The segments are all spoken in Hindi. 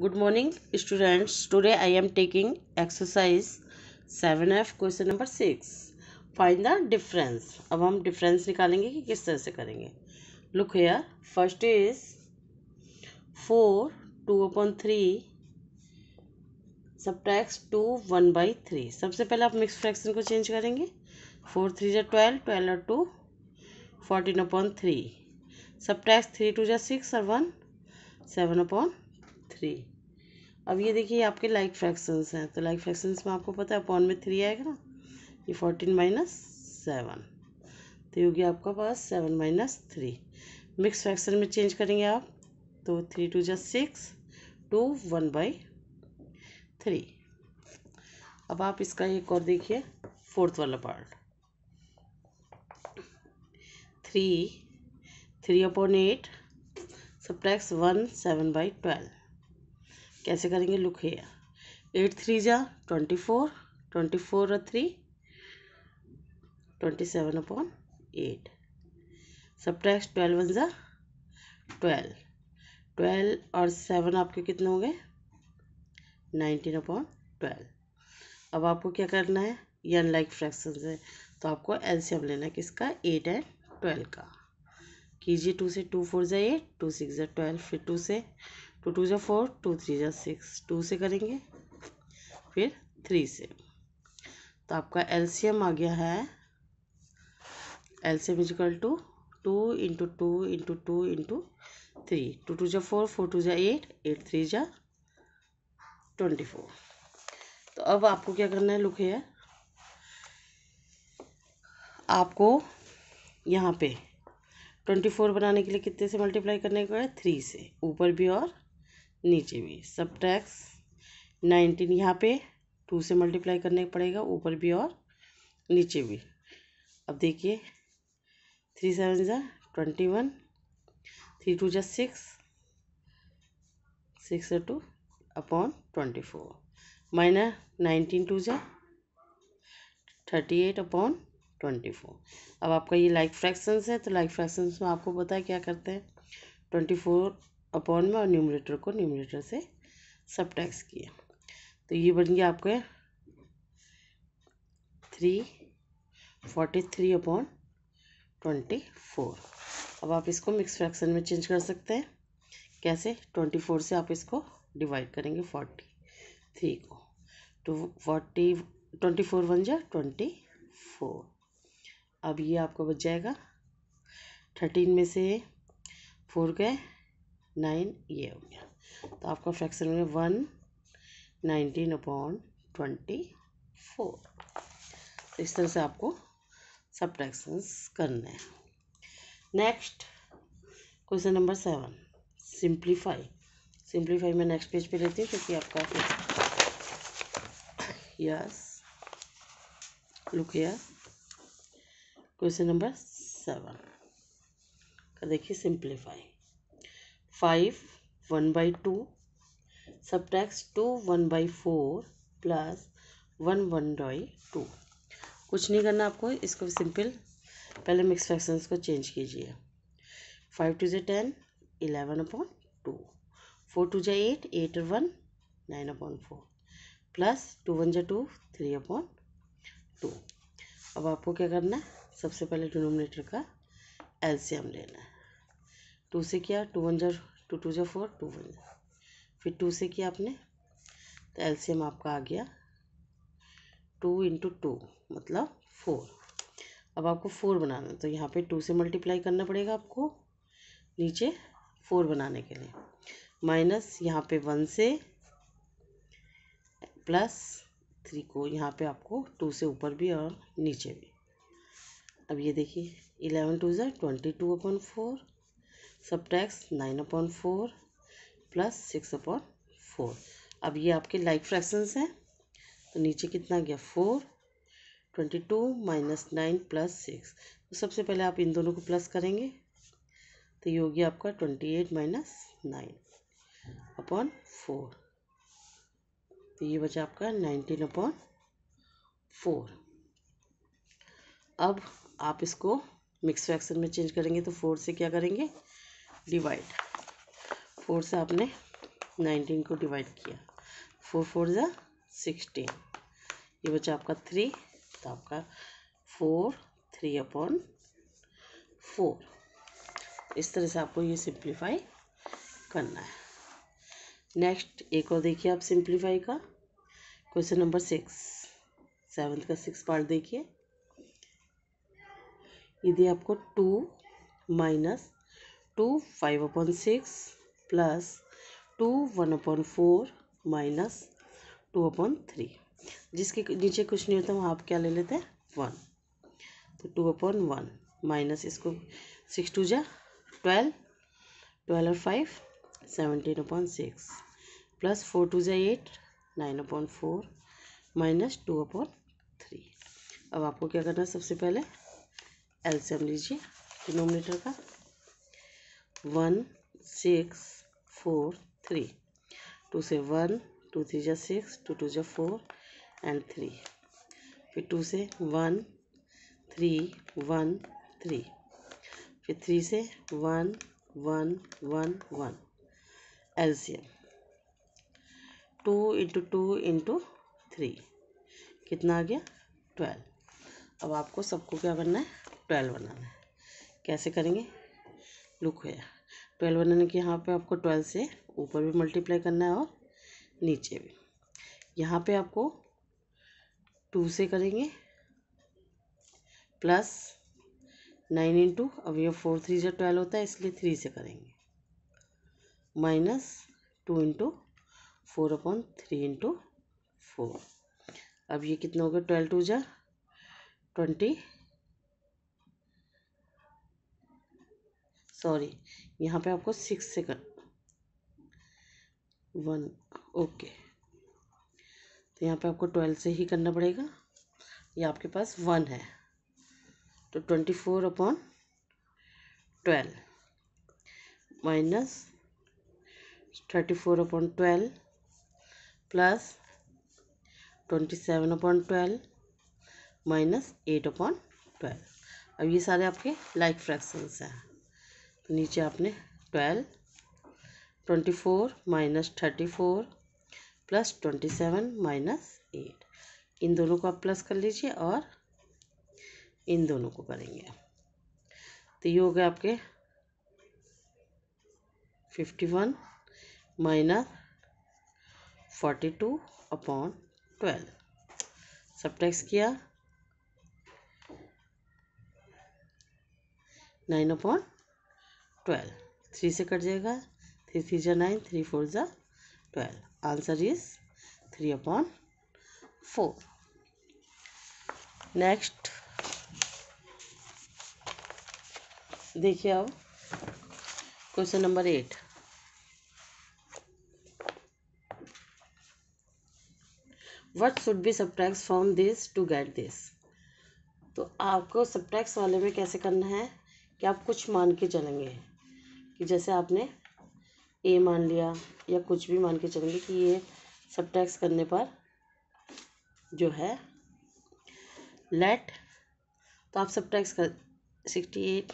good morning students today I am taking exercise seven F question number six find the difference अब हम डिफरेंस निकालेंगे कि किस तरह से करेंगे look here first is four two upon three subtracts two one by three सबसे पहले आप मिक्स फ्रैक्शन को चेंज करेंगे फोर थ्री जा ट्वेल्व ट्वेल्व और two fourteen upon three subtracts three two जा सिक्स और वन सेवन अपॉन थ्री अब ये देखिए आपके लाइक फ्रैक्शंस हैं तो लाइक फ्रैक्शंस में आपको पता है अपॉन में थ्री आएगा ना ये फोर्टीन माइनस सेवन तो ये हो गया आपका पास seven minus three mix fraction में चेंज करेंगे आप तो three two just six two one by three अब आप इसका एक और देखिए फोर्थ वाला part three three upon eight subtracts one seven by twelve कैसे करेंगे लुक हेयर एट थ्री जा ट्वेंटी फोर ट्वेंटी फोर और three twenty seven upon eight subtracts twelve one ज़ा ट्वेल्व ट्वेल्व और सेवन आपके कितने हो गए नाइनटीन अपॉन ट्वेल्व अब आपको क्या करना है ये अनलाइक फ्रैक्शन है तो आपको एल्सियम लेना है किसका एट एंड ट्वेल्व का कीजिए टू से टू फोर ज़ा एट टू सिक्स ज़ा ट्वेल्व फिर टू से तो टू टू ज़ा फोर टू थ्री ज़ा सिक्स टू से करेंगे फिर थ्री से तो आपका एलसीएम आ गया है LCM is equal two two into two into two into three two two ज़ा फोर फोर टू ज़ा एट एट थ्री ज़ा ट्वेंटी फोर तो अब आपको क्या करना है लुक है आपको यहाँ पे ट्वेंटी फोर बनाने के लिए कितने से मल्टीप्लाई करने का है थ्री से ऊपर भी और नीचे भी सब टैक्स नाइनटीन यहाँ पे टू से मल्टीप्लाई करने पड़ेगा ऊपर भी और नीचे भी अब देखिए थ्री सेवन ज़ा ट्वेंटी वन थ्री टू ज़ा six six two upon twenty four minus nineteen two ज़ा thirty eight upon twenty four अब आपका ये लाइक फ्रैक्शंस है तो लाइक फ्रैक्शंस में आपको पता है क्या करते हैं ट्वेंटी फोर अपॉन में और न्यूमरेटर को न्यूमरेटर से सब टैक्स किए तो ये बन गया आपके three forty three upon twenty four अब आप इसको मिक्स फ्रैक्शन में चेंज कर सकते हैं कैसे ट्वेंटी फोर से आप इसको डिवाइड करेंगे फोर्टी थ्री को टू फोर्टी ट्वेंटी फोर बन जाए ट्वेंटी फोर अब ये आपका बच जाएगा थर्टीन में से फोर गए नाइन ये हो गया तो आपका फ्रैक्शन में one nineteen upon twenty four तो इस तरह से आपको सब करने हैं next question number seven simplify simplify मैं नेक्स्ट पेज पे लेती हूँ क्योंकि आपका yes look question number seven का देखिए simplify five one by two subtracts two one by four plus one one by two कुछ नहीं करना आपको इसको सिंपल पहले मिक्स फ्रैक्शंस को चेंज कीजिए फाइव टू जे ten eleven upon two four two जे एट एट और one nine upon four plus two one जे टू थ्री अपॉन टू अब आपको क्या करना है सबसे पहले डिनोमिनेटर का एल्सियम लेना है टू से किया टू वन जर टू टू जो फोर टू वन जो फिर टू से किया आपने तो एलसीएम आपका आ गया टू इंटू टू मतलब फोर अब आपको फोर बनाना तो यहाँ पे टू से मल्टीप्लाई करना पड़ेगा आपको नीचे फोर बनाने के लिए माइनस यहाँ पे वन से प्लस थ्री को यहाँ पे आपको टू से ऊपर भी और नीचे भी अब ये देखिए इलेवन टू ज़ा twenty two upon four subtracts nine upon four plus six upon four अब ये आपके लाइक फ्रैक्शंस हैं तो नीचे कितना गया four twenty two minus nine plus six तो सबसे पहले आप इन दोनों को प्लस करेंगे तो ये हो गया आपका twenty eight minus nine upon four तो ये बचा आपका नाइनटीन अपॉन फोर अब आप इसको मिक्स फ्रैक्शन में चेंज करेंगे तो फोर से क्या करेंगे डिवाइड फोर से आपने नाइनटीन को डिवाइड किया फोर फोर ज़ा सिक्सटीन ये बचा आपका थ्री तो आपका फोर थ्री अपॉन फोर इस तरह से आपको ये सिंप्लीफाई करना है नेक्स्ट एक और देखिए आप सिंप्लीफाई का क्वेश्चन नंबर सिक्स सेवन्थ का सिक्स पार्ट देखिए यदि आपको two minus two five upon six plus two one upon four minus two upon three जिसके नीचे कुछ नहीं होता वहाँ आप क्या ले लेते हैं वन तो टू अपॉन वन माइनस इसको सिक्स टू जा ट्वेल्व ट्वेल्व और five seventeen upon six plus four two जा eight nine upon four minus two upon three अब आपको क्या करना है सबसे पहले एल्सियम लीजिए डिनोमिनेटर का one six four three two से वन टू थ्री जा सिक्स टू टू जा फोर एंड थ्री फिर टू से वन थ्री वन थ्री फिर थ्री से one one one one LCM two into two into three कितना आ गया ट्वेल्व अब आपको सबको क्या बनना है ट्वेल्व बनाना है कैसे करेंगे लुक है ट्वेल्व बनाने के यहाँ पे आपको ट्वेल्व से ऊपर भी मल्टीप्लाई करना है और नीचे भी यहाँ पे आपको टू से करेंगे प्लस नाइन इंटू अब ये फोर थ्री जो ट्वेल्व होता है इसलिए थ्री से करेंगे minus two into four upon three into four अब ये कितना हो गया ट्वेल्व टू जा ट्वेंटी सॉरी यहाँ पे आपको सिक्स से कर वन ओके तो यहाँ पे आपको ट्वेल्व से ही करना पड़ेगा ये आपके पास वन है तो twenty four upon twelve minus thirty four upon twelve plus twenty seven upon twelve minus eight upon twelve अब ये सारे आपके लाइक फ्रैक्शंस हैं नीचे आपने twelve twenty four minus thirty four plus twenty seven minus eight इन दोनों को आप प्लस कर लीजिए और इन दोनों को करेंगे तो ये हो गया आपके fifty one minus forty two upon twelve subtracts किया नाइन अपॉन ट्वेल्व थ्री से कट जाएगा थ्री थ्री ज़ा नाइन थ्री फोर ज़ा twelve answer is three upon four next देखिए अब question number eight what should be subtracts from this to get this तो आपको सब्ट्रैक्स वाले में कैसे करना है कि आप कुछ मान के चलेंगे कि जैसे आपने ए मान लिया या कुछ भी मान के चलेंगे कि ये सब टैक्स करने पर जो है लेट तो आप सब टैक्स कर सिक्सटी एट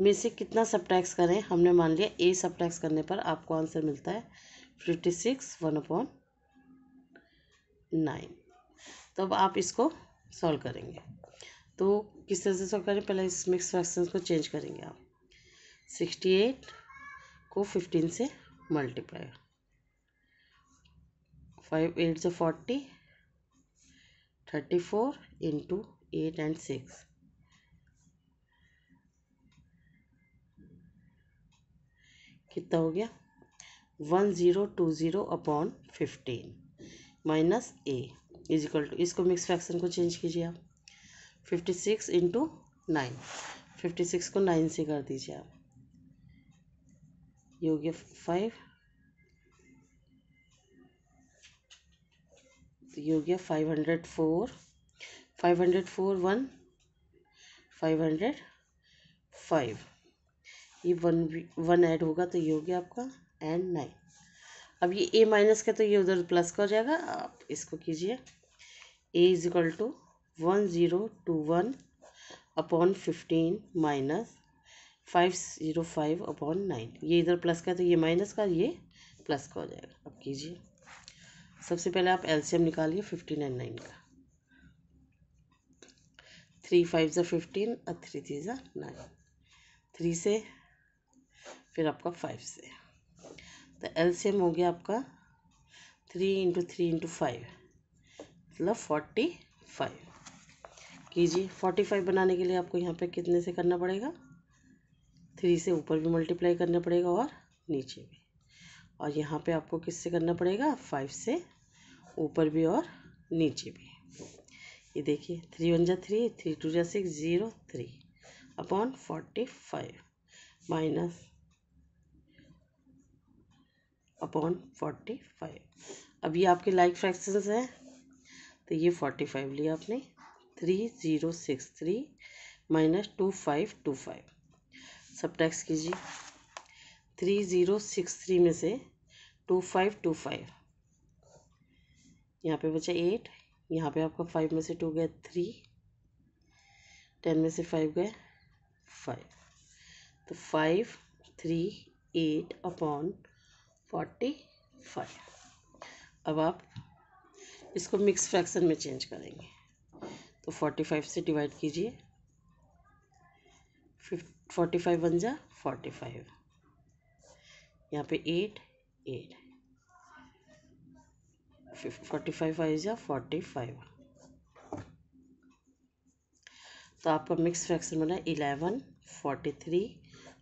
में से कितना सब टैक्स करें हमने मान लिया ए सब टैक्स करने पर आपको आंसर मिलता है fifty six one upon nine तो अब आप इसको सॉल्व करेंगे तो किस तरह से सॉल्व करें पहले इस मिक्स फ्रैक्शन को चेंज करेंगे आप सिक्सटी एट को फिफ्टीन से मल्टीप्लाई फाइव एट से forty thirty four into eight and six कितना हो गया one zero two zero upon fifteen minus A is equal to इसको मिक्स फ्रैक्शन को चेंज कीजिए आप fifty six into nine fifty six को नाइन से कर दीजिए आप you give 5 तो ये हो गया five hundred four five hundred four one five hundred five ये वन वन ऐड होगा तो ये हो गया आपका एंड नाइन अब ये ए माइनस का तो ये उधर प्लस का हो जाएगा आप इसको कीजिए A is equal to one zero two one upon fifteen minus five zero five upon nine ये इधर प्लस का है तो ये माइनस का ये प्लस का हो जाएगा अब कीजिए सबसे पहले आप एलसीएम निकालिए फिफ्टीन एंड नाइन का थ्री फाइव ज़ा फिफ्टीन और थ्री थ्री ज़ा नाइन थ्री से फिर आपका फाइव से तो एलसीएम हो गया आपका three into three into five मतलब फोर्टी फाइव कीजिए फोर्टी फाइव बनाने के लिए आपको यहाँ पे कितने से करना पड़ेगा थ्री से ऊपर भी मल्टीप्लाई करना पड़ेगा और नीचे भी और यहाँ पे आपको किससे करना पड़ेगा फाइव से ऊपर भी और नीचे भी ये देखिए थ्री वन जा थ्री थ्री टू जा six zero three upon forty five minus upon forty five अब ये आपके लाइक फ्रैक्शंस हैं तो ये फोर्टी फाइव लिया आपने three zero six three minus two five two five tax कीजिए थ्री ज़ीरो सिक्स थ्री में से टू फाइव टू फाइव यहाँ पे बचा एट यहाँ पे आपका फाइव में से टू गया थ्री टेन में से फाइव गए फाइव तो five three eight upon forty five अब आप इसको मिक्स फ्रैक्शन में चेंज करेंगे तो फोर्टी फाइव से डिवाइड कीजिए फिफ्टी फोर्टी फाइव वन जा फोर्टी फाइव यहाँ पे eight eight forty five five जा फोर्टी फाइव तो आपका मिक्स फ्रैक्शन बना eleven forty three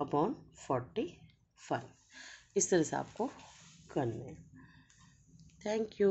upon forty five इस तरह से आपको करना है थैंक यू